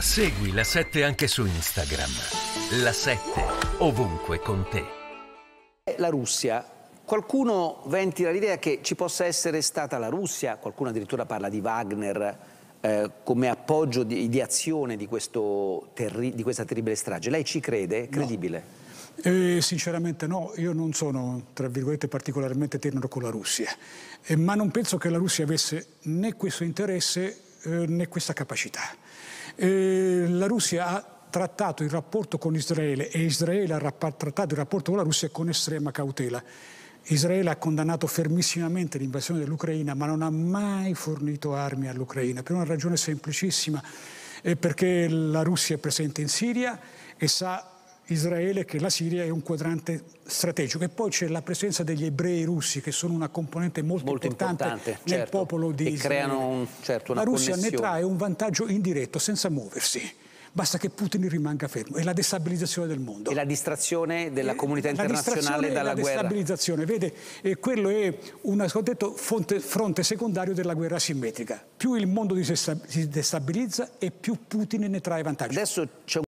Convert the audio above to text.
Segui la 7 anche su Instagram. La 7 ovunque con te. La Russia. Qualcuno ventila l'idea che ci possa essere stata la Russia, qualcuno addirittura parla di Wagner eh, come appoggio di, di azione di, terri, di, questa terribile strage. Lei ci crede? È credibile? No. Eh, sinceramente no, io non sono, tra virgolette, particolarmente tenero con la Russia, eh, ma non penso che la Russia avesse né questo interesse eh, né questa capacità. Eh, la Russia ha trattato il rapporto con Israele e Israele ha trattato il rapporto con la Russia con estrema cautela. Israele ha condannato fermissimamente l'invasione dell'Ucraina, ma non ha mai fornito armi all'Ucraina, per una ragione semplicissima, eh, perché la Russia è presente in Siria e sa Israele che la Siria è un quadrante strategico. E poi c'è la presenza degli ebrei russi che sono una componente molto, molto importante, importante nel certo, popolo di Israele. Creano un, certo, la Russia connessione. ne trae un vantaggio indiretto senza muoversi. Basta che Putin rimanga fermo. È la destabilizzazione del mondo. E la distrazione della eh, comunità internazionale dalla guerra. La destabilizzazione, vede, e eh, quello è un detto, fonte, fronte secondario della guerra asimmetrica. Più il mondo si destabilizza e più Putin ne trae vantaggio. Adesso c'è un...